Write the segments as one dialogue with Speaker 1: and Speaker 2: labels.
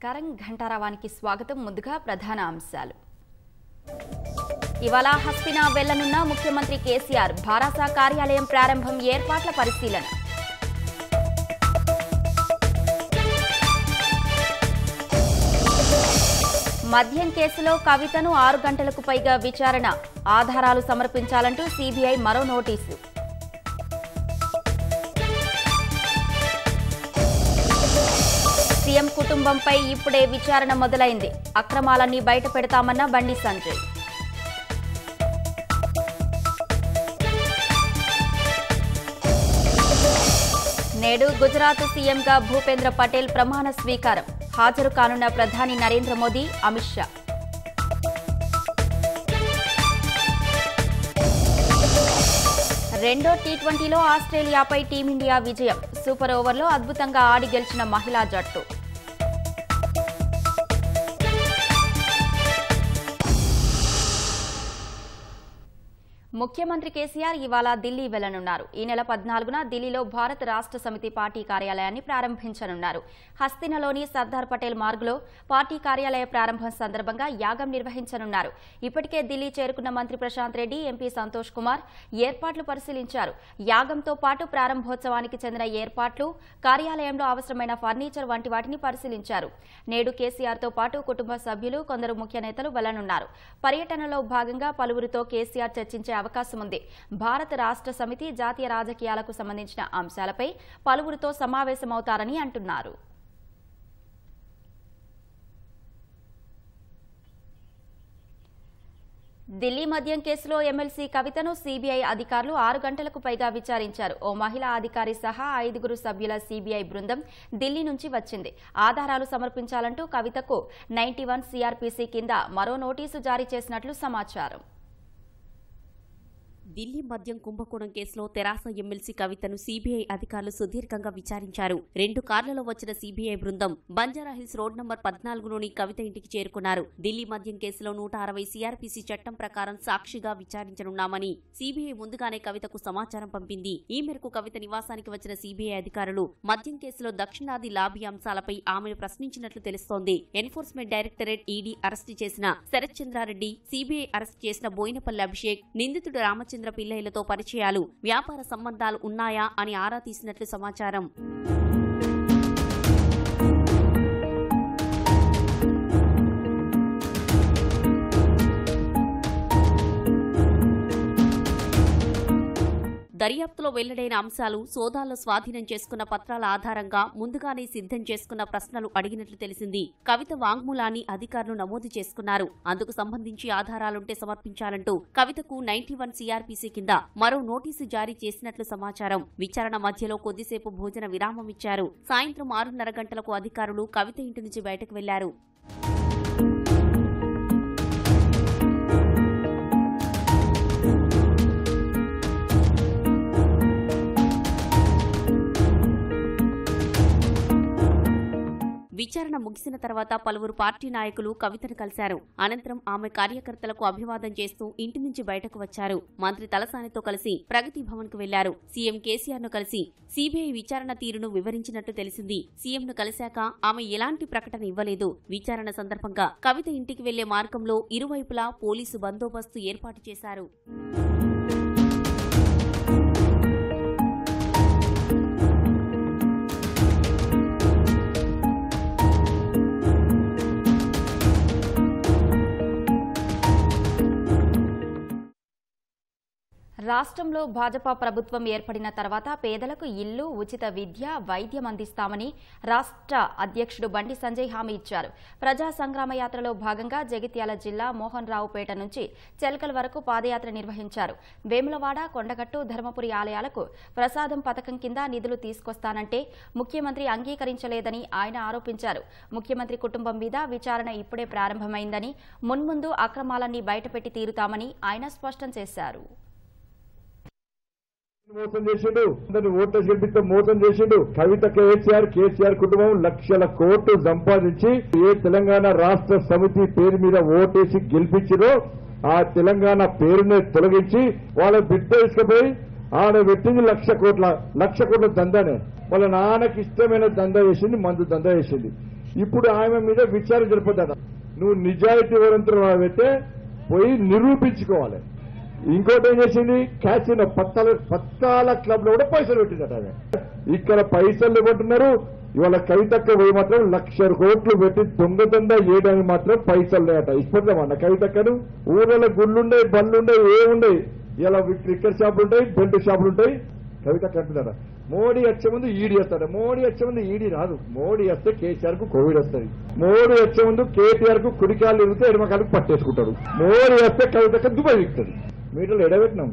Speaker 1: నమస్కారం ఘంటారావానికి స్వాగతం ముందుగా ప్రధాన అంశాలు ఇవాళ హస్తినా వెళ్లనున్న ముఖ్యమంత్రి కేసీఆర్ భారాసా కార్యాలయం ప్రారంభం ఏర్పాట్ల పరిశీలన మద్యం కేసులో కవితను ఆరు గంటలకు పైగా విచారణ ఆధారాలు సమర్పించాలంటూ సీబీఐ మరో నోటీసు సీఎం కుటుంబంపై ఇప్పుడే విచారణ మొదలైంది అక్రమాలన్నీ బయట పెడతామన్న బండి సంజయ్ నేడు గుజరాత్ సీఎంగా భూపేంద్ర పటేల్ ప్రమాణ స్వీకారం హాజరు కానున్న ప్రధాని నరేంద్ర మోదీ అమిత్ షా రెండో టీ ట్వంటీలో ఆస్ట్రేలియాపై టీమిండియా విజయం సూపర్ ఓవర్లో అద్భుతంగా ఆడి గెలిచిన మహిళా జట్టు ముఖ్యమంత్రి కేసీఆర్ ఇవాళ ఢిల్లీ వెళ్లనున్నారు ఈ నెల పద్నాలుగున ఢిల్లీలో భారత రాష్ట్ర సమితి పార్టీ కార్యాలయాన్ని ప్రారంభించనున్నారు హస్తినలోని సర్దార్ పటేల్ మార్గులో పార్టీ కార్యాలయ ప్రారంభం సందర్భంగా యాగం నిర్వహించనున్నారు ఇప్పటికే ఢిల్లీ చేరుకున్న మంత్రి ప్రశాంత్ రెడ్డి ఎంపీ సంతోష్ కుమార్ ఏర్పాట్లు పరిశీలించారు యాగంతో పాటు ప్రారంభోత్సవానికి చెందిన ఏర్పాట్లు కార్యాలయంలో అవసరమైన ఫర్నిచర్ వంటి వాటిని పరిశీలించారు నేడు కేసీఆర్తో పాటు కుటుంబ సభ్యులు కొందరు ముఖ్య నేతలు వెళ్లనున్నారు పర్యటనలో భాగంగా పలువురితో కేసీఆర్ చర్చించే అవకాశం ఉంది భారత రాష్ట్ర సమితి జాతీయ రాజకీయాలకు సంబంధించిన అంశాలపై పలువురితో సమావేశమవుతారని అంటున్నారు ఢిల్లీ మద్యం కేసులో ఎమ్మెల్సీ కవితను సీబీఐ అధికారులు ఆరు గంటలకు పైగా విచారించారు ఓ మహిళా అధికారి సహా ఐదుగురు సభ్యుల సీబీఐ బృందం ఢిల్లీ నుంచి వచ్చింది ఆధారాలు సమర్పించాలంటూ కవితకు నైన్టీ వన్ కింద మరో నోటీసు జారీ చేసినట్లు సమాచారం
Speaker 2: ఢిల్లీ మద్యం కుంభకోణం కేసులో తెరాస ఎమ్మెల్సీ కవితను సీబీఐ అధికారులు సుదీర్ఘంగా విచారించారు రెండు కార్లలో వచ్చిన సీబీఐ బృందం బంజారాహిల్స్ రోడ్ నంబర్ పద్నాలుగులోని కవిత ఇంటికి చేరుకున్నారు ఢిల్లీ మద్యం కేసులో నూట అరవై సీఆర్పీసీ చట్టం ప్రకారం సాక్షిగా విచారించనున్నామని సీబీఐ ముందుగానే కవితకు సమాచారం పంపింది ఈ మేరకు కవిత నివాసానికి వచ్చిన సీబీఐ అధికారులు మద్యం కేసులో దక్షిణాది లాబీ అంశాలపై ఆమెను ప్రశ్నించినట్లు తెలుస్తోంది ఎన్ఫోర్స్మెంట్ డైరెక్టరేట్ ఈడీ అరెస్టు చేసిన శరత్ చంద్రారెడ్డి సీబీఐ అరెస్టు చేసిన బోయినపల్లి అభిషేక్ నిందితుడు రామచంద్ర రామచంద్ర పిల్లయ్యలతో పరిచయాలు వ్యాపార సంబంధాలు ఉన్నాయా అని ఆరా తీసినట్లు సమాచారం దర్యాప్తులో వెల్లడైన అంశాలు సోదాల్లో స్వాధీనం చేసుకున్న పత్రాల ఆధారంగా ముందుగానే సిద్ధం చేసుకున్న ప్రశ్నలు అడిగినట్లు తెలిసింది కవిత వాంగ్మూలాన్ని అధికారులు నమోదు చేసుకున్నారు అందుకు సంబంధించి ఆధారాలుంటే సమర్పించాలంటూ కవితకు నైన్టీ వన్ సిఆర్పీసీ కింద మరో నోటీసు జారీ చేసినట్లు సమాచారం విచారణ మధ్యలో కొద్దిసేపు భోజన విరామం ఇచ్చారు సాయంత్రం ఆరున్నర గంటలకు అధికారులు కవిత ఇంటి నుంచి బయటకు వెళ్లారు విచారణ ముగిసిన తర్వాత పలువురు పార్టీ నాయకులు కవితను కలిశారు అనంతరం ఆమె కార్యకర్తలకు అభివాదం చేస్తూ ఇంటి నుంచి బయటకు వచ్చారు మంత్రి తలసానితో కలిసి ప్రగతి భవన్ వెళ్లారు సీఎం కేసీఆర్ ను కలిసి సీబీఐ విచారణ తీరును వివరించినట్టు తెలిసింది సీఎం ను కలిశాక ఆమె ఎలాంటి ప్రకటన ఇవ్వలేదు విచారణ సందర్భంగా కవిత ఇంటికి వెళ్లే మార్గంలో ఇరువైపులా పోలీసు బందోబస్తు ఏర్పాటు చేశారు
Speaker 1: రాష్ట్రంలో భాజపా ప్రభుత్వం ఏర్పడిన తర్వాత పేదలకు ఇల్లు ఉచిత విద్య వైద్యం అందిస్తామని రాష్ట్ర అధ్యక్షుడు బండి సంజయ్ హామీ ఇచ్చారు ప్రజా సంగ్రామ యాత్రలో భాగంగా జగిత్యాల జిల్లా మోహన్ రావుపేట నుంచి చెలకల వరకు పాదయాత్ర నిర్వహించారు వేములవాడ కొండగట్టు ధర్మపురి ఆలయాలకు ప్రసాదం పథకం కింద నిధులు తీసుకొస్తానంటే ముఖ్యమంత్రి అంగీకరించలేదని ఆయన ఆరోపించారు ముఖ్యమంత్రి కుటుంబం మీద విచారణ ఇప్పుడే ప్రారంభమైందని మున్ముందు అక్రమాలన్నీ బయటపెట్టి తీరుతామని ఆయన స్పష్టం చేశారు
Speaker 3: మోసం చేసిండు అందరిని ఓట్ల చేపిస్తే మోసం చేసిండు కవిత కేసీఆర్ కేసీఆర్ కుటుంబం లక్షల కోట్లు సంపాదించి ఏ తెలంగాణ రాష్ట్ర సమితి పేరు మీద ఓటేసి గెలిపించిరో ఆ తెలంగాణ పేరునే తొలగించి వాళ్ళ బిడ్డ ఇసుకపోయి ఆడ పెట్టింది లక్ష కోట్ల లక్ష కోట్ల దందానే వాళ్ళ నాన్నకి ఇష్టమైన దందా వేసింది మందు దందా వేసింది ఇప్పుడు ఆమె మీద విచారం జరిపోతాడు నువ్వు నిజాయితీ వివరంతో పెడితే పోయి నిరూపించుకోవాలి ఇంకోటి ఏం చేసింది క్యాచిన పత్తాల పత్తాల క్లబ్ లో కూడా పైసలు పెట్టిందట ఆమె ఇక్కడ పైసలు పెట్టున్నారు ఇవాళ కవితక్క పోయి మాత్రం లక్ష కోట్లు పెట్టి దొంగదంద చేయడానికి మాత్రం పైసలు లేట ఇష్టపడదామన్న కవితక్కను ఊర్లలో గుళ్ళుండే బళ్ళుండయి ఏముండయి ఇలా క్రికెట్ షాపులు ఉంటాయి బెల్ట్ షాపులు ఉంటాయి కవితక్క అంటున్నారా మోడీ వచ్చే ముందు ఈడీ వస్తాడు మోడీ వచ్చే ముందు ఈడీ రాదు మోడీ వస్తే కేసీఆర్ కు కోవిడ్ వస్తుంది మోడీ వచ్చే ముందు కేటీఆర్ కు కుడికాలు ఎదిగితే ఎడమకాలకు పట్టేసుకుంటాడు మోడీ వస్తే కవితక్క దుబాయ్ ఎక్కుతుంది మీటర్లు ఎడబెట్టినాం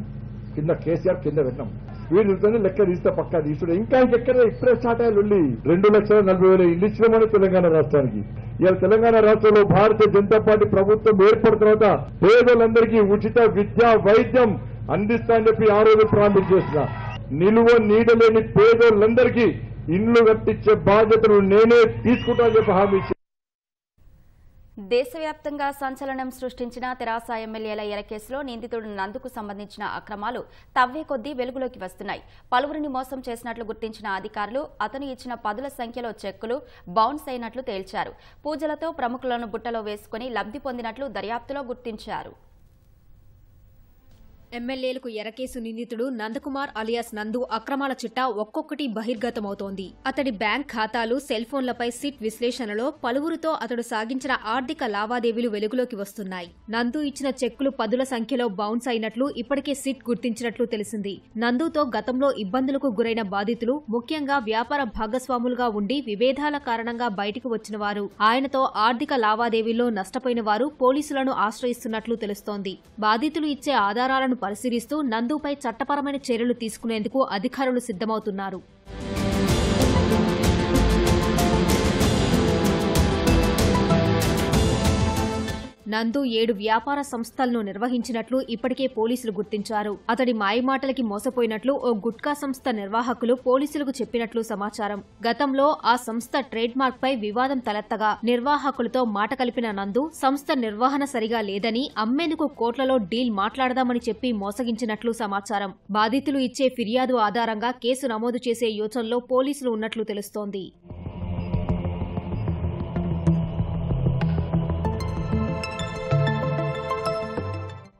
Speaker 3: కింద కేసీఆర్ కింద పెట్టినాం వీటితోనే లెక్క తీస్తే పక్కా తీసుకుంటే ఇంకా ఇంకెక్కడ ఇప్పుడే స్టార్ట్ అయ్యారు ఉండి రెండు లక్షల నలభై వేల ఇల్లు ఇచ్చినామని తెలంగాణ రాష్ట్రానికి ఇవాళ తెలంగాణ రాష్ట్రంలో భారతీయ జనతా పార్టీ ప్రభుత్వం ఏర్పడిన తర్వాత పేదలందరికీ ఉచిత విద్య వైద్యం అందిస్తానని చెప్పి ఆ రోజు ప్రారంభించేసిన నిలువ నీడలేని పేదోళ్ళందరికీ ఇండ్లు కట్టించే బాధ్యతను నేనే తీసుకుంటానని చెప్పి హామీ
Speaker 1: దేశవ్యాప్తంగా సంచలనం సృష్టించిన తెరాస ఎమ్మెల్యేల ఎర కేసులో నిందితుడు నందుకు సంబంధించిన అక్రమాలు తవ్వే కొద్దీ వెలుగులోకి వస్తున్నాయి పలువురిని మోసం చేసినట్లు గుర్తించిన అధికారులు అతను ఇచ్చిన పదుల సంఖ్యలో చెక్కులు బౌన్స్ అయినట్లు తేల్చారు
Speaker 4: పూజలతో ప్రముఖులను బుట్టలో వేసుకుని లబ్ది పొందినట్లు దర్యాప్తులో గుర్తించారు ఎమ్మెల్యేలకు ఎరకేసు నిందితుడు నందకుమార్ అలియాస్ నందు అక్రమాల చిట్టా ఒక్కొక్కటి బహిర్గతమవుతోంది అతడి బ్యాంక్ ఖాతాలు సెల్ ఫోన్లపై సిట్ విశ్లేషణలో పలువురితో అతడు సాగించిన ఆర్థిక లావాదేవీలు వెలుగులోకి వస్తున్నాయి నందు ఇచ్చిన చెక్కులు పదుల సంఖ్యలో బౌన్స్ అయినట్లు ఇప్పటికే సిట్ గుర్తించినట్లు తెలిసింది నందుతో గతంలో ఇబ్బందులకు గురైన బాధితులు ముఖ్యంగా వ్యాపార భాగస్వాములుగా ఉండి విభేదాల కారణంగా బయటకు వచ్చిన వారు ఆయనతో ఆర్థిక లావాదేవీల్లో నష్టపోయిన వారు పోలీసులను ఆశ్రయిస్తున్నట్లు తెలుస్తోంది బాధితులు ఇచ్చే ఆధారాలను పరిశీలిస్తూ నందుపై చట్టపరమైన చర్యలు తీసుకునేందుకు అధికారులు సిద్దమవుతున్నారు నందు ఏడు వ్యాపార సంస్థలను నిర్వహించినట్లు ఇప్పటికే పోలీసులు గుర్తించారు అతడి మాయమాటలకి మోసపోయినట్లు ఓ గుట్కా సంస్థ నిర్వాహకులు పోలీసులకు చెప్పినట్లు సమాచారం గతంలో ఆ సంస్థ ట్రేడ్ మార్క్ పై వివాదం తలెత్తగా నిర్వాహకులతో మాట కలిపిన నందు సంస్థ నిర్వహణ సరిగా లేదని అమ్మేందుకు కోట్లలో డీల్ మాట్లాడదామని చెప్పి మోసగించినట్లు సమాచారం బాధితులు ఇచ్చే ఫిర్యాదు ఆధారంగా కేసు నమోదు చేసే యోచనలో పోలీసులు ఉన్నట్లు తెలుస్తోంది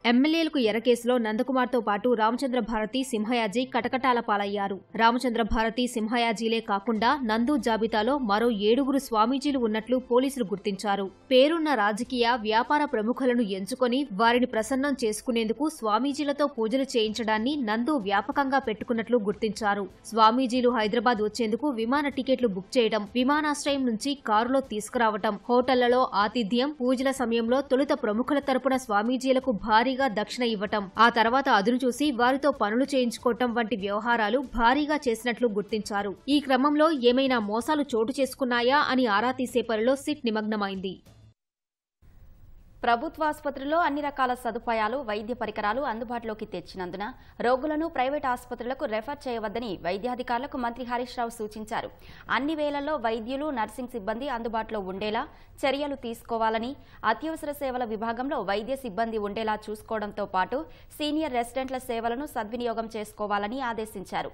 Speaker 4: ఎమ్మెల్యేలకు ఎరకేసులో నందకుమార్తో పాటు రామచంద్ర భారతి సింహయాజీ కటకటాల పాలయ్యారు రామచంద్ర భారతి సింహయాజీలే కాకుండా నందు జాబితాలో మరో ఏడుగురు స్వామీజీలు ఉన్నట్లు పోలీసులు గుర్తించారు పేరున్న రాజకీయ వ్యాపార ప్రముఖులను ఎంచుకొని వారిని ప్రసన్నం చేసుకునేందుకు స్వామీజీలతో పూజలు చేయించడాన్ని నందు వ్యాపకంగా పెట్టుకున్నట్లు గుర్తించారు స్వామీజీలు హైదరాబాద్ వచ్చేందుకు విమాన టికెట్లు బుక్ చేయడం విమానాశ్రయం నుంచి కారులో తీసుకురావటం హోటళ్లలో ఆతిథ్యం పూజల సమయంలో తొలుత ప్రముఖుల తరపున స్వామీజీలకు భారీ భారీగా దక్షిణ ఇవ్వటం ఆ తర్వాత అదును చూసి వారితో పనులు చేయించుకోవటం వంటి వ్యవహారాలు భారీగా చేసినట్లు గుర్తించారు ఈ క్రమంలో ఏమైనా మోసాలు చోటు చేసుకున్నాయా అని ఆరా తీసే పనిలో సిట్ నిమగ్నమైంది ప్రభుత్వ ఆసుపత్రిలో అన్ని రకాల సదుపాయాలు వైద్య
Speaker 1: పరికరాలు అందుబాటులోకి తెచ్చినందున రోగులను ప్రైవేట్ ఆసుపత్రులకు రెఫర్ చేయవద్దని వైద్యాధికారులకు మంత్రి హరీష్ రావు సూచించారు అన్ని వేళల్లో వైద్యులు నర్సింగ్ సిబ్బంది అందుబాటులో ఉండేలా చర్యలు తీసుకోవాలని అత్యవసర సేవల విభాగంలో వైద్య సిబ్బంది ఉండేలా చూసుకోవడంతో పాటు సీనియర్ రెసిడెంట్ల సేవలను సద్వినియోగం చేసుకోవాలని ఆదేశించారు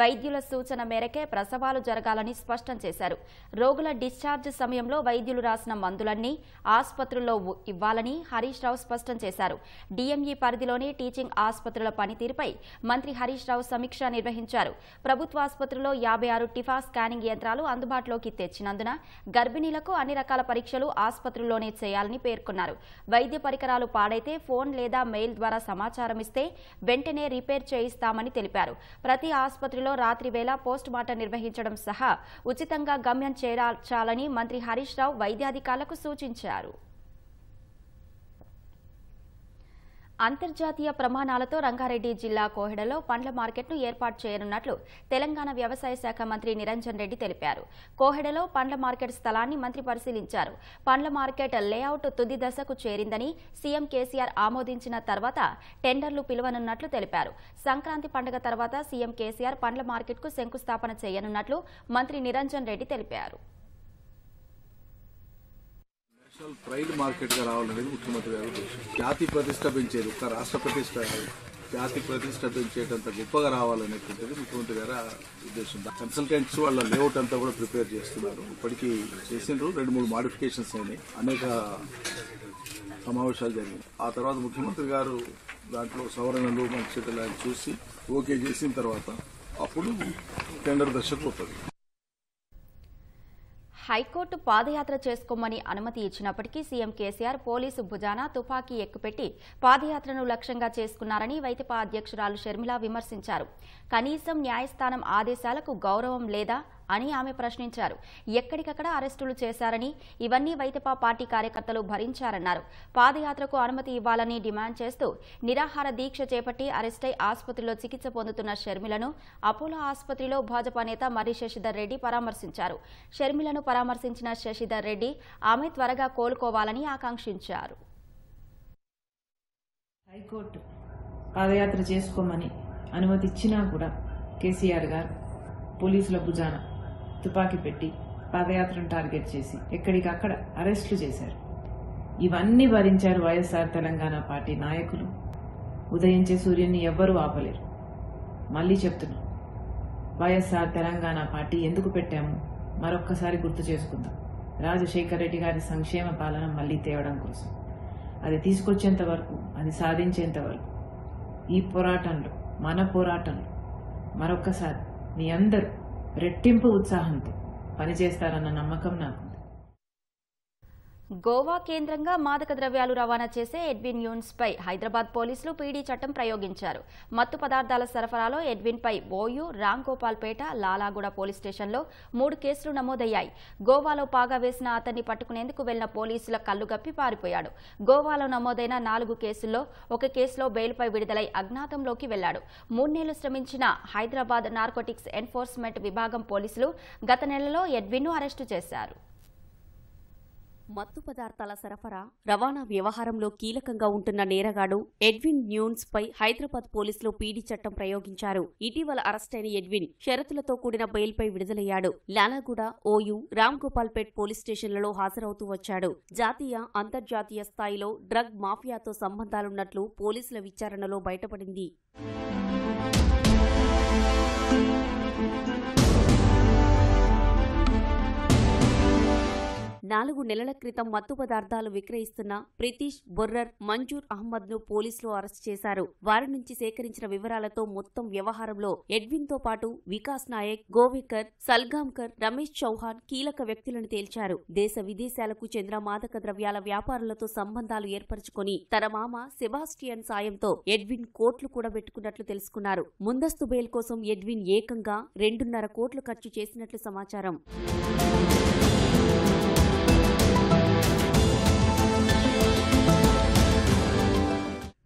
Speaker 1: వైద్యుల సూచన మేరకే ప్రసవాలు జరగాలని స్పష్టం చేశారు రోగుల డిశ్చార్జ్ సమయంలో వైద్యులు రాసిన మందులన్నీ ఆసుపత్రుల్లో ఇవ్వాలని హరీష్ రావు స్పష్టం చేశారు డిఎంఈ పరిధిలోని టీచింగ్ ఆసుపత్రుల పనితీరుపై మంత్రి హరీష్ రావు సమీక్ష నిర్వహించారు ప్రభుత్వ ఆసుపత్రిలో యాభై ఆరు టిఫా స్కానింగ్ యంత్రాలు అందుబాటులోకి తెచ్చినందున గర్భిణీలకు అన్ని రకాల పరీక్షలు ఆసుపత్రుల్లోనే చేయాలని పేర్కొన్నారు వైద్య పరికరాలు పాడైతే ఫోన్ లేదా మెయిల్ ద్వారా సమాచారం ఇస్తే వెంటనే రిపేర్ చేయిస్తామని తెలిపారు ప్రతి ఆసుపత్రి రాత్రి రాత్రివేళ పోస్ట్ మార్టం నిర్వహించడం సహా ఉచితంగా గమ్యం చేర్చాలని మంత్రి హరీష్ రావు వైద్యాధికారులకు సూచించారు అంతర్జాతీయ ప్రమాణాలతో రంగారెడ్డి జిల్లా కోహెడలో పండ్ల మార్కెట్ను ఏర్పాటు చేయనున్నట్లు తెలంగాణ వ్యవసాయ శాఖ మంత్రి నిరంజన్ రెడ్డి తెలిపారు కోహెడలో పండ్ల మార్కెట్ స్థలాన్ని మంత్రి పరిశీలించారు పండ్ల మార్కెట్ లేఅవుట్ తుది దశకు చేరిందని సీఎం కేసీఆర్ ఆమోదించిన తర్వాత టెండర్లు పిలువనున్నట్లు తెలిపారు సంక్రాంతి పండుగ తర్వాత సీఎం కేసీఆర్ పండ్ల మార్కెట్కు శంకుస్థాపన చేయనున్నట్లు మంత్రి నిరంజన్ రెడ్డి తెలిపారు
Speaker 3: రాష్ట్రాలు ప్రైడ్ మార్కెట్గా రావాలనేది ముఖ్యమంత్రి గారు జాతి ప్రతిష్ట పెంచేది ఒక రాష్ట్ర ప్రతిష్ట జాతి ప్రతిష్ట పెంచేటంత గొప్పగా రావాలనేటువంటిది ముఖ్యమంత్రి గారు ఉద్దేశం కన్సల్టెంట్స్ వాళ్ళ లేఅవుట్ అంతా కూడా ప్రిపేర్ చేస్తున్నారు ఇప్పటికీ చేసినారు రెండు మూడు మాడిఫికేషన్స్ అయినాయి అనేక సమావేశాలు జరిగాయి ఆ తర్వాత ముఖ్యమంత్రి గారు దాంట్లో సవరణలు మంచి చూసి ఓకే చేసిన తర్వాత అప్పుడు టెండర్ దశకు వస్తుంది
Speaker 1: హైకోర్టు పాదయాత్ర చేసుకోమని అనుమతి ఇచ్చినప్పటికీ సీఎం కేసీఆర్ పోలీసు భుజాన తుపాకీ ఎక్కుపెట్టి పాదయాత్రను లక్ష్యంగా చేసుకున్నారని వైతిపా అధ్యక్షురాలు షర్మిల విమర్శించారు కనీసం న్యాయస్థానం ఆదేశాలకు గౌరవం లేదా అని ఆమె ప్రశ్నించారు ఎక్కడికక్కడ అరెస్టులు చేశారని ఇవన్నీ వైతపా పార్టీ కార్యకర్తలు భరించారన్నారు పాదయాత్రకు అనుమతి ఇవ్వాలని డిమాండ్ చేస్తూ నిరాహార దీక్ష చేపట్టి అరెస్టై ఆసుపత్రిలో చికిత్స పొందుతున్న షర్మిలను అపోలో ఆసుపత్రిలో భాజపా నేత మర్రి శశిధర్ రెడ్డి పరామర్శించారు షర్మిలను పరామర్శించిన శశిధర్ రెడ్డి ఆమె త్వరగా కోలుకోవాలని ఆకాంక్షించారు
Speaker 3: హైకోర్టు
Speaker 5: పాదయాత్ర చేసుకోమని అనుమతి ఇచ్చినా కూడా కేసీఆర్ గారు పోలీసుల భుజాన తుపాకీ పెట్టి పాదయాత్రను టార్గెట్ చేసి ఎక్కడికక్కడ అరెస్టులు చేశారు ఇవన్నీ భరించారు వైఎస్ఆర్ తెలంగాణ పార్టీ నాయకులు ఉదయించే సూర్యుని ఎవ్వరూ ఆపలేరు మళ్ళీ చెప్తున్నా వైఎస్ఆర్ తెలంగాణ పార్టీ ఎందుకు పెట్టాము మరొక్కసారి గుర్తు చేసుకుందాం రాజశేఖర రెడ్డి గారి సంక్షేమ పాలన మళ్ళీ తేవడం కోసం అది తీసుకొచ్చేంత వరకు అది సాధించేంత వరకు ఈ పోరాటంలో మన పోరాటంలో మరొక్కసారి మీ అందరూ రెట్టింపు ఉత్సాహంతో పనిచేస్తారన్న నమ్మకం నాకు
Speaker 1: గోవా కేంద్రంగా మాదక ద్రవ్యాలు రవాణా చేసే ఎడ్విన్ యూన్స్పై హైదరాబాద్ పోలీసులు పీడీ చట్టం ప్రయోగించారు మత్తు పదార్థాల సరఫరాలో ఎడ్విన్పై ఓయూ రాంగోపాల్పేట లాలాగూడ పోలీస్ స్టేషన్లో మూడు కేసులు నమోదయ్యాయి గోవాలో పాగా వేసిన అతన్ని పట్టుకునేందుకు వెళ్లిన పోలీసుల కళ్ళు గప్పి పారిపోయాడు గోవాలో నమోదైన నాలుగు కేసుల్లో ఒక కేసులో బెయిల్పై విడుదలై అజ్ఞాతంలోకి వెళ్లాడు మూడేళ్లు శ్రమించిన హైదరాబాద్ నార్కోటిక్స్ ఎన్ఫోర్స్మెంట్ విభాగం పోలీసులు గత నెలలో ఎడ్విన్ను అరెస్టు చేశారు
Speaker 2: మత్తు పదార్థాల సరఫరా రవాణా వ్యవహారంలో కీలకంగా ఉంటున్న నేరగాడు ఎడ్విన్ న్యూన్స్ పై హైదరాబాద్ పోలీసులు పీడీ చట్టం ప్రయోగించారు ఇటీవల అరెస్టైన ఎడ్విన్ షరతులతో కూడిన బెయిల్పై విడుదలయ్యాడు లాలాగూడ ఓయూ రామ్ గోపాల్పేట్ పోలీస్ స్టేషన్లలో హాజరవుతూ వచ్చాడు జాతీయ అంతర్జాతీయ స్థాయిలో డ్రగ్ మాఫియాతో సంబంధాలున్నట్లు పోలీసుల విచారణలో బయటపడింది నాలుగు నెలల క్రితం మత్తు పదార్థాలు విక్రయిస్తున్న ప్రితీష్ బొర్రర్ మంజూర్ అహ్మద్ ను పోలీసులు అరెస్ట్ చేశారు వారి నుంచి సేకరించిన వివరాలతో మొత్తం వ్యవహారంలో ఎడ్విన్ తో పాటు వికాస్ నాయక్ గోవికర్ సల్గాంకర్ రమేష్ చౌహాన్ కీలక వ్యక్తులను తేల్చారు దేశ విదేశాలకు చెందిన మాదక ద్రవ్యాల వ్యాపారులతో సంబంధాలు ఏర్పరచుకుని తన మామ సెబాస్టియన్ సాయంతో ఎడ్విన్ కోట్లు కూడా పెట్టుకున్నట్లు తెలుసుకున్నారు ముందస్తు బెయిల్ కోసం ఎడ్విన్ ఏకంగా రెండున్నర కోట్లు ఖర్చు చేసినట్లు సమాచారం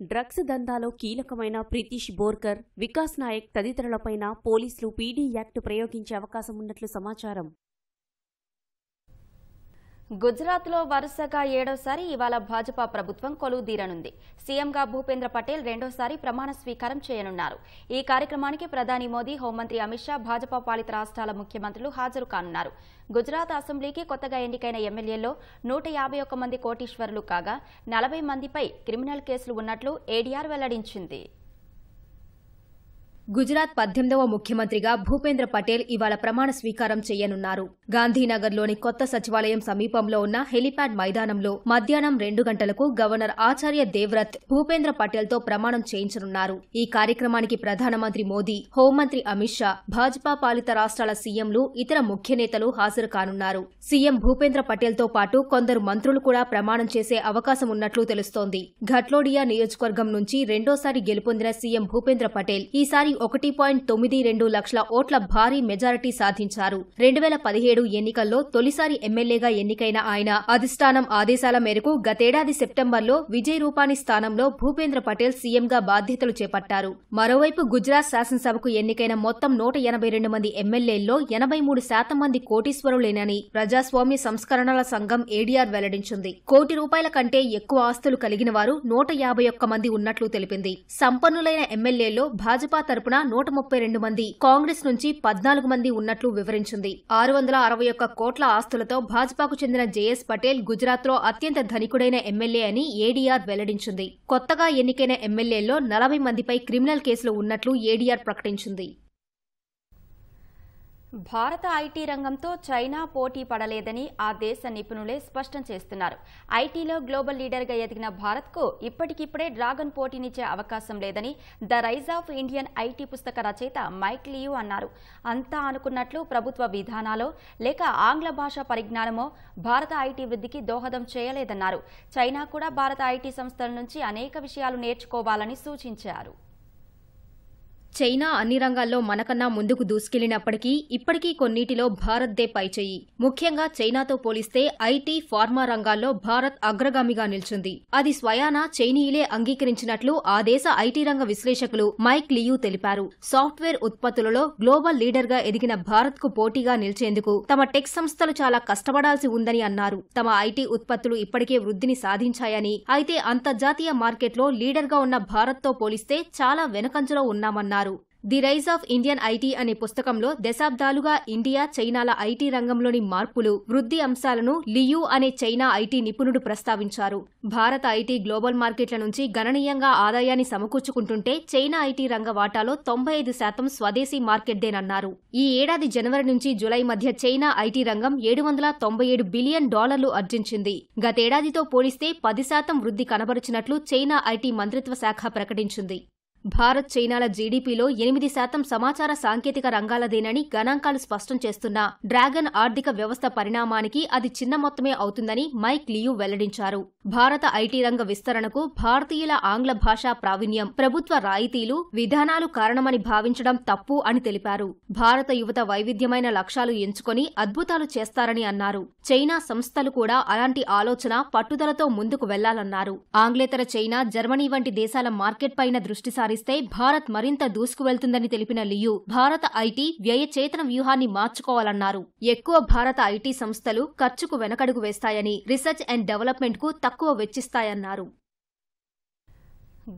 Speaker 2: డ్రగ్స్ దందాలో కీలకమైన ప్రీతిష్ బోర్కర్ వికాస్ నాయక్ తదితరులపైన పోలీసులు పీడీ యాక్ట్ ప్రయోగించే అవకాశం ఉన్నట్లు సమాచారం గుజరాత్లో
Speaker 1: వరుసగా ఏడోసారి ఇవాళ భాజపా ప్రభుత్వం కొలువుదీరనుంది సీఎంగా భూపేంద్ర పటేల్ రెండోసారి ప్రమాణ స్వీకారం చేయనున్నారు ఈ కార్యక్రమానికి ప్రధాని మోదీ హోంమంత్రి అమిత్ షా భాజపా పాలిత రాష్ట్రాల ముఖ్యమంత్రులు హాజరు కానున్నారు గుజరాత్ అసెంబ్లీకి కొత్తగా ఎన్నికైన ఎమ్మెల్యేల్లో నూట మంది కోటీశ్వరులు కాగా నలభై మందిపై క్రిమినల్ కేసులు ఉన్నట్లు ఏడీఆర్
Speaker 4: వెల్లడించింది గుజరాత్ పద్దెనిమిదవ ముఖ్యమంత్రిగా భూపేంద్ర పటేల్ ఇవాళ ప్రమాణ స్వీకారం చేయనున్నారు గాంధీనగర్లోని కొత్త సచివాలయం సమీపంలో ఉన్న హెలిప్యాడ్ మైదానంలో మధ్యాహ్నం రెండు గంటలకు గవర్నర్ ఆచార్య దేవ్రత్ భూపేంద్ర పటేల్తో ప్రమాణం చేయించనున్నారు ఈ కార్యక్రమానికి ప్రధానమంత్రి మోదీ హోంమంత్రి అమిత్ షా భాజపా పాలిత రాష్ట్రాల సీఎంలు ఇతర ముఖ్య నేతలు హాజరు కానున్నారు సీఎం భూపేంద్ర పటేల్తో పాటు కొందరు మంత్రులు కూడా ప్రమాణం చేసే అవకాశం ఉన్నట్లు తెలుస్తోంది ఘట్లోడియా నియోజకవర్గం నుంచి రెండోసారి గెలుపొందిన సీఎం భూపేంద్ర పటేల్ ఈసారి ఒకటి పాయింట్ తొమ్మిది రెండు లక్షల ఓట్ల భారీ మెజారిటీ సాధించారు రెండు వేల పదిహేడు ఎన్నికల్లో తొలిసారి ఎమ్మెల్యేగా ఎన్నికైన ఆయన అధిష్టానం ఆదేశాల మేరకు గతేడాది సెప్టెంబర్లో విజయ్ రూపాణి స్థానంలో భూపేంద్ర పటేల్ సీఎంగా బాధ్యతలు చేపట్టారు మరోవైపు గుజరాత్ శాసనసభకు ఎన్నికైన మొత్తం నూట ఎనభై రెండు మంది ఎమ్మెల్యేల్లో ఎనభై మూడు శాతం మంది కోటీశ్వరులేనని ప్రజాస్వామ్య సంస్కరణల సంఘం ఏడీఆర్ వెల్లడించింది కోటి రూపాయల కంటే ఎక్కువ ఆస్తులు కలిగిన వారు నూట యాభై ఒక్క మంది ఉన్నట్లు తెలిపింది సంపన్నులైన ఎమ్మెల్యేల్లో భాజపా తరపు తరపున నూట ముప్పై రెండు మంది కాంగ్రెస్ నుంచి పద్నాలుగు మంది ఉన్నట్లు వివరించింది ఆరు వందల అరవై ఒక్క కోట్ల ఆస్తులతో భాజపాకు చెందిన జేఎస్ పటేల్ గుజరాత్లో అత్యంత ధనికుడైన ఎమ్మెల్యే అని ఏడీఆర్ వెల్లడించింది కొత్తగా ఎన్నికైన ఎమ్మెల్యేల్లో నలభై మందిపై క్రిమినల్ కేసులు ఉన్నట్లు ఏడీఆర్ ప్రకటించింది
Speaker 1: భారత ఐటీ రంగంతో చైనా పోటీ పడలేదని ఆ దేశ నిపుణులే స్పష్టం చేస్తున్నారు ఐటీలో గ్లోబల్ లీడర్గా ఎదిగిన భారత్కు ఇప్పటికిప్పుడే డ్రాగన్ పోటీనిచ్చే అవకాశం లేదని the rise of Indian IT పుస్తక రచయిత మైక్ లియూ అన్నారు అంతా అనుకున్నట్లు ప్రభుత్వ విధానాలో లేక ఆంగ్ల భాష పరిజ్ఞానమో భారత ఐటీ వృద్ధికి దోహదం చేయలేదన్నారు చైనా కూడా భారత ఐటీ సంస్థల నుంచి అనేక విషయాలు నేర్చుకోవాలని
Speaker 4: సూచించారు చైనా అన్ని రంగాల్లో మనకన్నా ముందుకు దూసుకెళ్లినప్పటికీ ఇప్పటికీ కొన్నిటిలో భారత్దే పైచేయి ముఖ్యంగా చైనాతో పోలిస్తే ఐటీ ఫార్మా రంగాల్లో భారత్ అగ్రగామిగా నిల్చుంది అది స్వయానా చైనీయులే అంగీకరించినట్లు ఆ దేశ ఐటీ రంగ విశ్లేషకులు మైక్ లియూ తెలిపారు సాఫ్ట్వేర్ ఉత్పత్తులలో గ్లోబల్ లీడర్గా ఎదిగిన భారత్కు పోటీగా నిలిచేందుకు తమ టెక్ సంస్థలు చాలా కష్టపడాల్సి ఉందని అన్నారు తమ ఐటీ ఉత్పత్తులు ఇప్పటికే వృద్ధిని సాధించాయని అయితే అంతర్జాతీయ మార్కెట్లో లీడర్గా ఉన్న భారత్తో పోలిస్తే చాలా వెనకంచలో ఉన్నామన్నారు the rise of Indian IT అనే పుస్తకంలో దశాబ్దాలుగా ఇండియా చైనాల ఐటీ రంగంలోని మార్పులు వృద్ధి అంశాలను లియు అనే చైనా ఐటీ నిపుణుడు ప్రస్తావించారు భారత ఐటీ గ్లోబల్ మార్కెట్ల నుంచి గణనీయంగా ఆదాయాన్ని సమకూర్చుకుంటుంటే చైనా ఐటీ రంగ వాటాలో తొంభై ఐదు శాతం స్వదేశీ మార్కెట్దేనన్నారు ఈ ఏడాది జనవరి నుంచి జులై మధ్య చైనా ఐటీ రంగం ఏడు వందల తొంభై ఏడు బిలియన్ డాలర్లు అర్జించింది గతేడాదితో పోలిస్తే పది శాతం వృద్ధి కనబరిచినట్లు చైనా ఐటీ మంత్రిత్వ శాఖ ప్రకటించింది భారత్ చైనాల జీడీపీలో ఎనిమిది శాతం సమాచార సాంకేతిక రంగాలదేనని గణాంకాలు స్పష్టం చేస్తున్న డ్రాగన్ ఆర్థిక వ్యవస్థ పరిణామానికి అది చిన్న మొత్తమే అవుతుందని మైక్ లియూ వెల్లడించారు భారత ఐటీ రంగ విస్తరణకు భారతీయుల ఆంగ్ల భాషా ప్రావీణ్యం ప్రభుత్వ రాయితీలు విధానాలు కారణమని భావించడం తప్పు అని తెలిపారు భారత యువత వైవిధ్యమైన లక్ష్యాలు ఎంచుకొని అద్భుతాలు చేస్తారని అన్నారు చైనా సంస్థలు కూడా అలాంటి ఆలోచన పట్టుదలతో ముందుకు వెళ్లాలన్నారు ఆంగ్లేతర చైనా జర్మనీ వంటి దేశాల మార్కెట్ పైన దృష్టి సారి కొనసాగిస్తే భారత్ మరింత దూసుకువెళ్తుందని తెలిపిన లియు భారత ఐటీ వ్యయచేతన వ్యూహాన్ని మార్చుకోవాలన్నారు ఎక్కువ భారత ఐటీ సంస్థలు ఖర్చుకు వెనకడుగు వేస్తాయని రీసెర్చ్ అండ్ డెవలప్మెంట్ కు తక్కువ వెచ్చిస్తాయన్నారు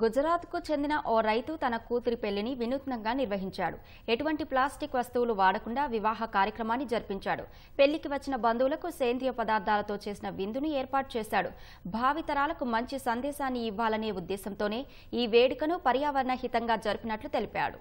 Speaker 4: గుజరాత్కు
Speaker 1: చెందిన ఓ రైతు తన కూతురి పెళ్లిని వినూత్నంగా నిర్వహించాడు ఎటువంటి ప్లాస్టిక్ వస్తువులు వాడకుండా వివాహ కార్యక్రమాన్ని జరిపించాడు పెళ్లికి వచ్చిన బంధువులకు సేంద్రియ పదార్థాలతో చేసిన విందును ఏర్పాటు చేశాడు భావితరాలకు మంచి సందేశాన్ని ఇవ్వాలనే ఉద్దేశంతోనే ఈ వేడుకను
Speaker 6: పర్యావరణ హితంగా జరిపినట్లు తెలిపాడు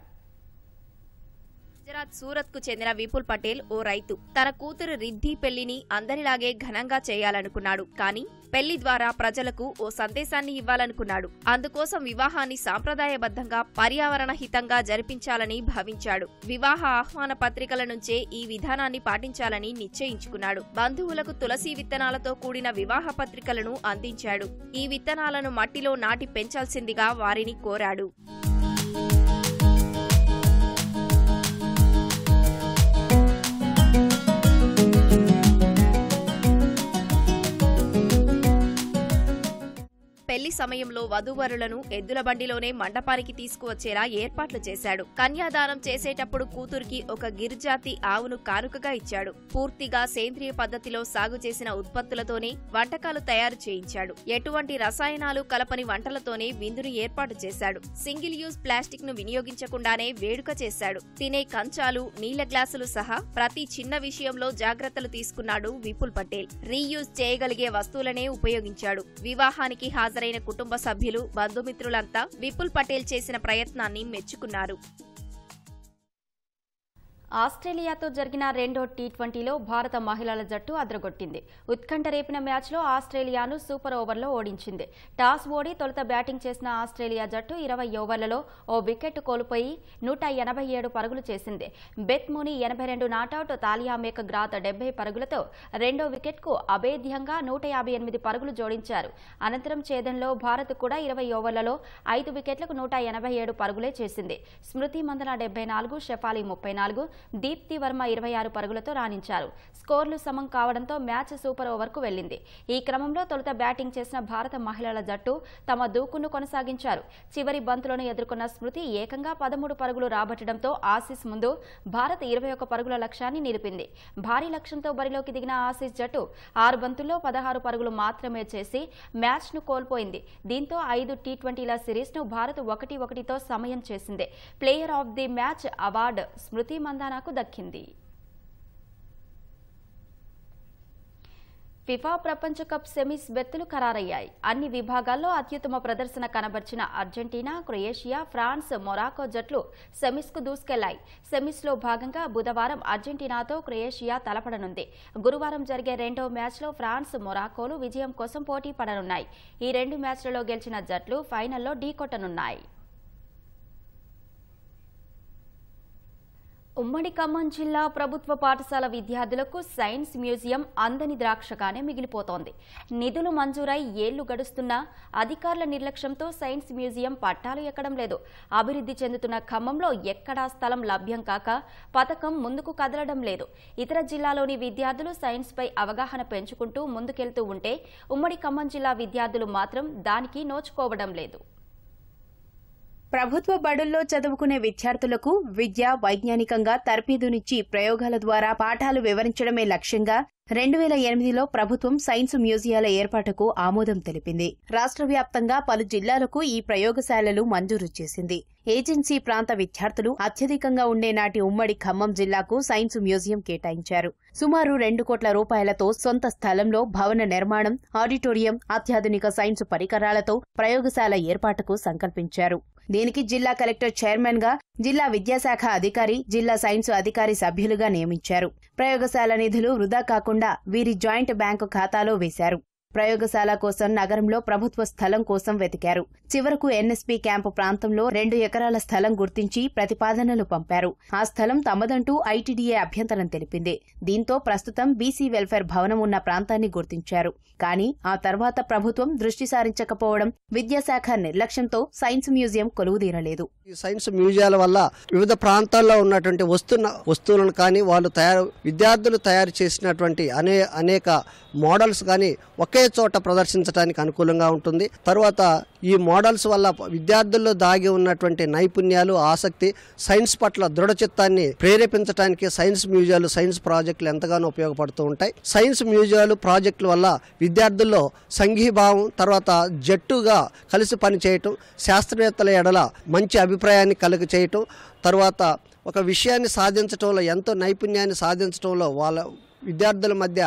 Speaker 6: గుజరాత్ సూరత్ కు చెందిన విపుల్ పటేల్ ఓ రైతు తన కూతురు రిద్ధి పెళ్లిని అందరిలాగే ఘనంగా చేయాలనుకున్నాడు కానీ పెళ్లి ద్వారా ప్రజలకు ఓ సందేశాన్ని ఇవ్వాలనుకున్నాడు అందుకోసం వివాహాన్ని సాంప్రదాయబద్ధంగా పర్యావరణ హితంగా జరిపించాలని భావించాడు వివాహ ఆహ్వాన పత్రికల నుంచే ఈ విధానాన్ని పాటించాలని నిశ్చయించుకున్నాడు బంధువులకు తులసి విత్తనాలతో కూడిన వివాహ పత్రికలను అందించాడు ఈ విత్తనాలను మట్టిలో నాటి పెంచాల్సిందిగా వారిని కోరాడు పెళ్లి సమయంలో వధూవరులను ఎద్దుల బండిలోనే మండపానికి తీసుకువచ్చేలా ఏర్పాట్లు చేశాడు కన్యాదానం చేసేటప్పుడు కూతురికి ఒక గిరిజాతి ఆవును కానుకగా ఇచ్చాడు పూర్తిగా సేంద్రియ పద్ధతిలో సాగు చేసిన ఉత్పత్తులతోనే వంటకాలు తయారు చేయించాడు ఎటువంటి రసాయనాలు కలపని వంటలతోనే విందును ఏర్పాటు చేశాడు సింగిల్ యూజ్ ప్లాస్టిక్ ను వినియోగించకుండానే వేడుక చేశాడు తినే కంచాలు నీళ్ల గ్లాసులు సహా ప్రతి చిన్న విషయంలో జాగ్రత్తలు తీసుకున్నాడు విపుల్ పటేల్ రీయూజ్ చేయగలిగే వస్తువులనే ఉపయోగించాడు వివాహానికి హాజరై హాజరైన కుటుంబ సభ్యులు బంధుమిత్రులంతా విపుల్ పటేల్ చేసిన ప్రయత్నాన్ని మెచ్చుకున్నారు
Speaker 1: ఆస్ట్రేలియాతో జరిగిన రెండో టీ ట్వంటీలో భారత మహిళల జట్టు అదరగొట్టింది ఉత్కంఠ రేపిన మ్యాచ్లో ఆస్ట్రేలియాను సూపర్ ఓవర్లో ఓడించింది టాస్ ఓడి తొలుత బ్యాటింగ్ చేసిన ఆస్ట్రేలియా జట్టు ఇరవై ఓవర్లలో ఓ వికెట్ కోల్పోయి నూట ఎనభై ఏడు పరుగులు చేసింది బెత్ ముని ఎనభై రెండు నాటౌట్ తాలియా మేక డెబ్బై పరుగులతో రెండో వికెట్కు అభేద్యంగా నూట యాభై ఎనిమిది పరుగులు జోడించారు అనంతరం ఛేదంలో భారత్ కూడా ఇరవై ఓవర్లలో ఐదు వికెట్లకు నూట ఎనభై ఏడు పరుగులే చేసింది స్మృతి మందన డెబ్బై నాలుగు షెఫాలి ముప్పై నాలుగు దీప్తి వర్మ ఇరవై ఆరు పరుగులతో రాణించారు స్కోర్లు సమం కావడంతో మ్యాచ్ సూపర్ ఓవర్కు వెళ్లింది ఈ క్రమంలో తొలుత బ్యాటింగ్ చేసిన భారత మహిళల జట్టు తమ దూకును కొనసాగించారు చివరి బంతులను ఎదుర్కొన్న స్మృతి ఏకంగా పదమూడు పరుగులు రాబట్టడంతో ఆసీస్ ముందు భారత్ ఇరవై ఒక్క పరుగుల లక్ష్యాన్ని నిలిపింది భారీ లక్ష్యంతో బరిలోకి దిగిన ఆసీస్ జట్టు ఆరు బంతుల్లో పదహారు పరుగులు మాత్రమే చేసి మ్యాచ్ను కోల్పోయింది దీంతో ఐదు టీ ట్వంటీల సిరీస్ను భారత్ ఒకటి ఒకటితో సమయం చేసింది player of the match award Smriti Mandhana తెలంగాణకు దక్కింది ఫిఫా ప్రపంచ కప్ సెమీస్ బెత్తులు ఖరారయ్యాయి అన్ని విభాగాల్లో అత్యుత్తమ ప్రదర్శన కనబర్చిన అర్జెంటీనా క్రొయేషియా ఫ్రాన్స్ మొరాకో జట్లు సెమీస్కు దూసుకెళ్లాయి సెమీస్లో భాగంగా బుధవారం అర్జెంటీనాతో క్రొయేషియా తలపడనుంది గురువారం జరిగే రెండో మ్యాచ్లో ఫ్రాన్స్ మొరాకోలు విజయం కోసం పోటీ పడనున్నాయి ఈ రెండు మ్యాచ్లలో గెలిచిన జట్లు ఫైనల్లో ఢీకొట్టనున్నాయి ఉమ్మడి ఖమ్మం జిల్లా ప్రభుత్వ పాఠశాల విద్యార్థులకు సైన్స్ మ్యూజియం అందని ద్రాక్షగానే మిగిలిపోతోంది నిధులు మంజూరై ఏళ్లు గడుస్తున్నా అధికారుల నిర్లక్ష్యంతో సైన్స్ మ్యూజియం పట్టాలు ఎక్కడం లేదు అభివృద్ధి చెందుతున్న ఖమ్మంలో ఎక్కడా స్థలం లభ్యం కాక పథకం ముందుకు కదలడం లేదు ఇతర జిల్లాలోని విద్యార్థులు సైన్స్పై అవగాహన పెంచుకుంటూ ముందుకెళ్తూ ఉంటే ఉమ్మడి ఖమ్మం జిల్లా విద్యార్థులు మాత్రం దానికి నోచుకోవడం లేదు
Speaker 5: ప్రభుత్వ బడుల్లో చదువుకునే విద్యార్థులకు విద్య వైజ్ఞానికంగా తరపీదునిచ్చి ప్రయోగాల ద్వారా పాఠాలు వివరించడమే లక్ష్యంగా రెండు వేల ఎనిమిదిలో ప్రభుత్వం సైన్స్ మ్యూజియాల ఏర్పాటుకు ఆమోదం తెలిపింది రాష్ట్ర వ్యాప్తంగా పలు జిల్లాలకు ఈ ప్రయోగశాలలు మంజూరు చేసింది ఏజెన్సీ ప్రాంత విద్యార్థులు అత్యధికంగా ఉండే నాటి ఉమ్మడి ఖమ్మం జిల్లాకు సైన్స్ మ్యూజియం కేటాయించారు సుమారు రెండు కోట్ల రూపాయలతో సొంత స్థలంలో భవన నిర్మాణం ఆడిటోరియం అత్యాధునిక సైన్స్ పరికరాలతో ప్రయోగశాల ఏర్పాటుకు సంకల్పించారు దీనికి జిల్లా కలెక్టర్ చైర్మన్ గా జిల్లా విద్యాశాఖ అధికారి జిల్లా సైన్స్ అధికారి సభ్యులుగా నియమించారు ప్రయోగశాల నిధులు వృధా కాకుండా వీరి జాయింట్ బ్యాంకు ఖాతాలో వేశారు ప్రయోగశాల కోసం నగరంలో ప్రభుత్వ స్థలం కోసం వెతికారు చివరకు ఎన్ఎస్పీ క్యాంపు ప్రాంతంలో రెండు ఎకరాల స్థలం గుర్తించి ప్రతిపాదనలు పంపారు ఆ స్థలం తమదంటూ ఐటీడీఏ అభ్యంతరం తెలిపింది దీంతో ప్రస్తుతం బీసీ వెల్ఫేర్ భవనం ఉన్న ప్రాంతాన్ని గుర్తించారు కానీ ఆ తర్వాత ప్రభుత్వం దృష్టి సారించకపోవడం విద్యాశాఖ నిర్లక్ష్యంతో సైన్స్ మ్యూజియం కొలువుదీరలేదు
Speaker 2: సైన్స్ మ్యూజియాల వల్ల వివిధ ప్రాంతాల్లో ఉన్నటువంటి వస్తున్న వస్తువులను కానీ వాళ్ళు తయారు విద్యార్థులు తయారు చేసినటువంటి అనే అనేక మోడల్స్ కానీ ఒక ఒకే చోట ప్రదర్శించడానికి అనుకూలంగా ఉంటుంది తర్వాత ఈ మోడల్స్ వల్ల విద్యార్థుల్లో దాగి ఉన్నటువంటి నైపుణ్యాలు ఆసక్తి సైన్స్ పట్ల దృఢ చిత్తాన్ని ప్రేరేపించడానికి సైన్స్ మ్యూజియాలు సైన్స్ ప్రాజెక్టులు ఎంతగానో ఉపయోగపడుతూ ఉంటాయి సైన్స్ మ్యూజియాలు ప్రాజెక్టుల వల్ల విద్యార్థుల్లో సంఘీభావం తర్వాత జట్టుగా కలిసి పనిచేయటం శాస్త్రవేత్తల ఎడల మంచి అభిప్రాయాన్ని కలుగు చేయటం తర్వాత ఒక విషయాన్ని సాధించడంలో ఎంతో నైపుణ్యాన్ని సాధించడంలో వాళ్ళ విద్యార్థుల మధ్య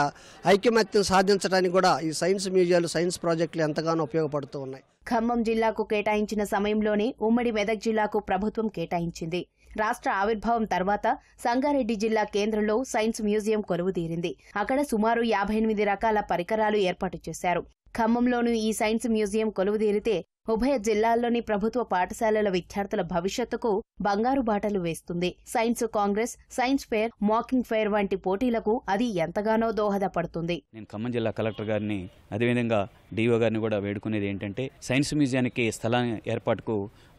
Speaker 2: ఐక్యమత్యం సాధించడానికి కూడా ఈ సైన్స్ మ్యూజియాలు సైన్స్ ప్రాజెక్టులు ఎంతగానో ఉపయోగపడుతూ ఉన్నాయి
Speaker 5: ఖమ్మం జిల్లాకు కేటాయించిన సమయంలోనే ఉమ్మడి మెదక్ జిల్లాకు ప్రభుత్వం కేటాయించింది రాష్ట్ర ఆవిర్భావం తర్వాత సంగారెడ్డి జిల్లా కేంద్రంలో సైన్స్ మ్యూజియం కొలువుదీరింది అక్కడ సుమారు యాభై ఎనిమిది రకాల పరికరాలు ఏర్పాటు చేశారు ఖమ్మంలోనూ ఈ సైన్స్ మ్యూజియం కొలువుదీరితే ఉభయ జిల్లాల్లోని ప్రభుత్వ పాఠశాలల విద్యార్థుల భవిష్యత్తుకు బంగారు బాటలు వేస్తుంది సైన్స్ కాంగ్రెస్ సైన్స్ ఫెయిర్ మాకింగ్ ఫెయిర్ వంటి పోటీలకు అది ఎంతగానో దోహదపడుతుంది
Speaker 2: నేను ఖమ్మం జిల్లా కలెక్టర్ గారిని అదేవిధంగా డిఓ గారిని కూడా వేడుకునేది ఏంటంటే సైన్స్ మ్యూజియానికి స్థలం ఏర్పాటుకు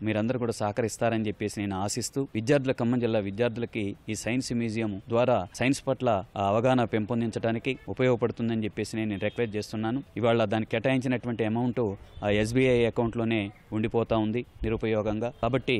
Speaker 2: మీరందరూ కూడా సహకరిస్తారని చెప్పేసి నేను ఆశిస్తూ విద్యార్థుల ఖమ్మం జిల్లా విద్యార్థులకి ఈ సైన్స్ మ్యూజియం ద్వారా సైన్స్ పట్ల అవగాహన పెంపొందించడానికి ఉపయోగపడుతుందని చెప్పేసి నేను రిక్వెస్ట్ చేస్తున్నాను ఇవాళ దానికి కేటాయించినటువంటి అమౌంట్ ఆ ఎస్బీఐ అకౌంట్లో కలెక్టరేట్లోనే ఉండిపోతూ ఉంది నిరుపయోగంగా కాబట్టి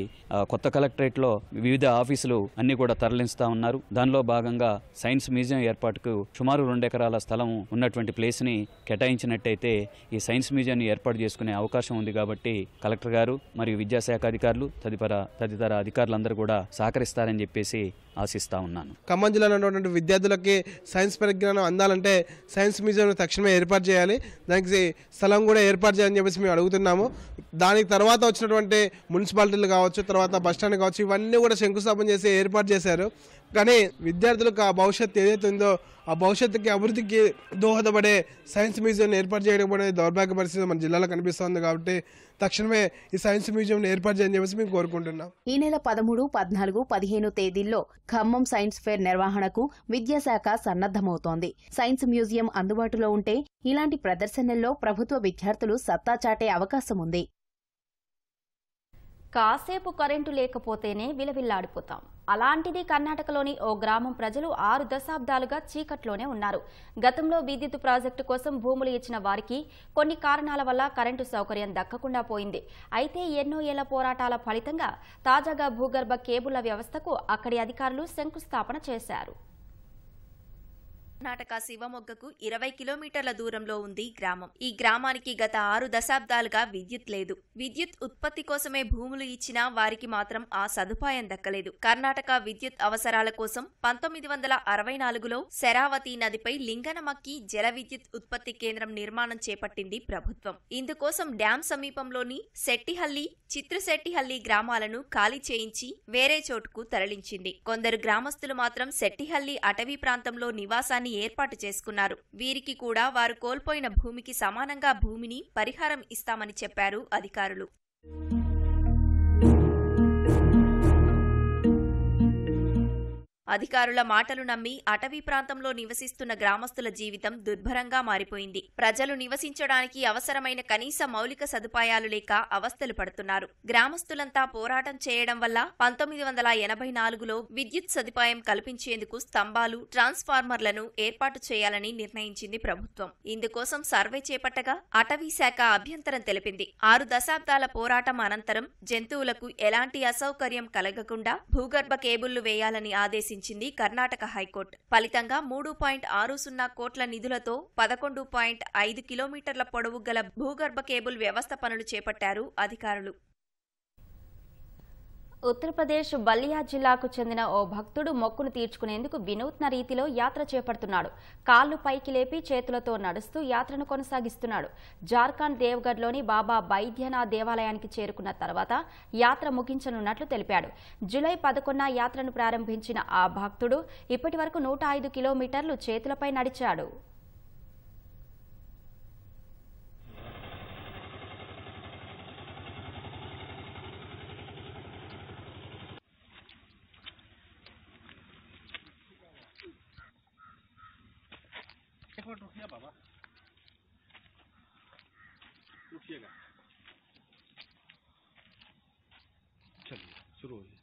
Speaker 2: కొత్త కలెక్టరేట్లో వివిధ ఆఫీసులు అన్నీ కూడా తరలిస్తూ ఉన్నారు దానిలో భాగంగా సైన్స్ మ్యూజియం ఏర్పాటుకు సుమారు రెండు ఎకరాల స్థలం ఉన్నటువంటి ప్లేస్ని కేటాయించినట్టయితే ఈ సైన్స్ మ్యూజియాన్ని ఏర్పాటు చేసుకునే అవకాశం ఉంది కాబట్టి కలెక్టర్ గారు మరియు విద్యాశాఖ అధికారులు తదితర తదితర అధికారులందరూ కూడా సహకరిస్తారని చెప్పేసి ఆశిస్తా ఉన్నాను
Speaker 5: ఖమ్మం జిల్లాలో ఉన్నటువంటి విద్యార్థులకి సైన్స్ పరిజ్ఞానం అందాలంటే సైన్స్ మ్యూజియం తక్షణమే ఏర్పాటు చేయాలి దానికి స్థలం కూడా ఏర్పాటు చేయాలని చెప్పేసి మేము అడుగుతున్నాము దానికి తర్వాత వచ్చినటువంటి మున్సిపాలిటీలు కావచ్చు తర్వాత బస్ స్టాండ్ కావచ్చు ఇవన్నీ కూడా శంకుస్థాపన చేసి ఏర్పాటు చేశారు కానీ విద్యార్థులకు ఆ భవిష్యత్తు ఏదైతే ఉందో ఆ భవిష్యత్తుకి అభివృద్ధికి దోహదపడే సైన్స్ మ్యూజియం ఏర్పాటు చేయడం దౌర్భాగ్య పరిస్థితి మన జిల్లాలో కనిపిస్తుంది కాబట్టి తక్షణమే ఈ సైన్స్ మ్యూజియం ఏర్పాటు చేయని చెప్పేసి మేము కోరుకుంటున్నాం ఈ నెల పదమూడు పద్నాలుగు పదిహేను తేదీల్లో ఖమ్మం సైన్స్ ఫేర్ నిర్వహణకు విద్యాశాఖ సన్నద్దమవుతోంది సైన్స్ మ్యూజియం అందుబాటులో ఉంటే ఇలాంటి ప్రదర్శనల్లో ప్రభుత్వ విద్యార్థులు సత్తా చాటే అవకాశం ఉంది
Speaker 1: కాసేపు కరెంటు లేకపోతేనే విలవిల్లాడిపోతాం అలాంటిది కర్ణాటకలోని ఓ గ్రామం ప్రజలు ఆరు దశాబ్దాలుగా చీకట్లోనే ఉన్నారు గతంలో విద్యుత్ ప్రాజెక్టు కోసం భూములు ఇచ్చిన వారికి కొన్ని కారణాల వల్ల కరెంటు సౌకర్యం దక్కకుండా పోయింది అయితే ఎన్నో ఏళ్ల పోరాటాల ఫలితంగా తాజాగా భూగర్భ కేబుల్ల వ్యవస్థకు అక్కడి అధికారులు శంకుస్థాపన చేశారు
Speaker 6: కర్ణాటక శివమొగ్గకు ఇరవై కిలోమీటర్ల దూరంలో ఉంది గ్రామం ఈ గ్రామానికి గత ఆరు దశాబ్దాలుగా విద్యుత్ లేదు విద్యుత్ ఉత్పత్తి కోసమే భూములు ఇచ్చినా వారికి మాత్రం ఆ సదుపాయం దక్కలేదు కర్ణాటక విద్యుత్ అవసరాల కోసం పంతొమ్మిది వందల అరవై నాలుగులో శరావతి నదిపై లింగనమక్కి జల విద్యుత్ ఉత్పత్తి కేంద్రం నిర్మాణం చేపట్టింది ప్రభుత్వం ఇందుకోసం డ్యాం సమీపంలోని శెట్టిహల్లి చిత్రశెట్టిహల్లి గ్రామాలను ఖాళీ చేయించి వేరే చోటుకు తరలించింది కొందరు గ్రామస్తులు మాత్రం శెట్టిహల్లి అటవీ ప్రాంతంలో నివాసాన్ని ఏర్పాటు చేసుకున్నారు వీరికి కూడా వారు కోల్పోయిన భూమికి సమానంగా భూమిని పరిహారం ఇస్తామని చెప్పారు అధికారులు అధికారుల మాటలు నమ్మి అటవీ ప్రాంతంలో నివసిస్తున్న గ్రామస్తుల జీవితం దుర్భరంగా మారిపోయింది ప్రజలు నివసించడానికి అవసరమైన కనీస మౌలిక సదుపాయాలు లేక అవస్థలు పడుతున్నారు గ్రామస్తులంతా పోరాటం చేయడం వల్ల పంతొమ్మిది వందల ఎనభై నాలుగులో విద్యుత్ సదుపాయం కల్పించేందుకు స్తంభాలు ట్రాన్స్ఫార్మర్లను ఏర్పాటు చేయాలని నిర్ణయించింది ప్రభుత్వం ఇందుకోసం సర్వే చేపట్టగా అటవీ శాఖ అభ్యంతరం తెలిపింది ఆరు దశాబ్దాల పోరాటం అనంతరం జంతువులకు ఎలాంటి అసౌకర్యం కలగకుండా భూగర్భ కేబుళ్లు వేయాలని ఆదేశించింది విధించింది కర్ణాటక హైకోర్టు ఫలితంగా మూడు పాయింట్ ఆరు సున్నా కోట్ల నిధులతో పదకొండు పాయింట్ ఐదు కిలోమీటర్ల పొడవు గల భూగర్భ కేబుల్ వ్యవస్థ పనులు చేపట్టారు అధికారులు
Speaker 1: ఉత్తరప్రదేశ్ బల్లియా జిల్లాకు చెందిన ఓ భక్తుడు మొక్కును తీర్చుకునేందుకు వినూత్న రీతిలో యాత్ర చేపడుతున్నాడు కాళ్లు పైకి లేపి చేతులతో నడుస్తూ యాత్రను కొనసాగిస్తున్నాడు జార్ఖండ్ దేవ్గఢ్లోని బాబా బైద్యనాథ్ దేవాలయానికి చేరుకున్న తర్వాత యాత్ర ముగించనున్నట్లు తెలిపాడు జూలై పదకొండున యాత్రను ప్రారంభించిన ఆ భక్తుడు ఇప్పటి వరకు కిలోమీటర్లు చేతులపై నడిచాడు
Speaker 3: रुकिए बाबा रुकिएगा चलिए शुरू हो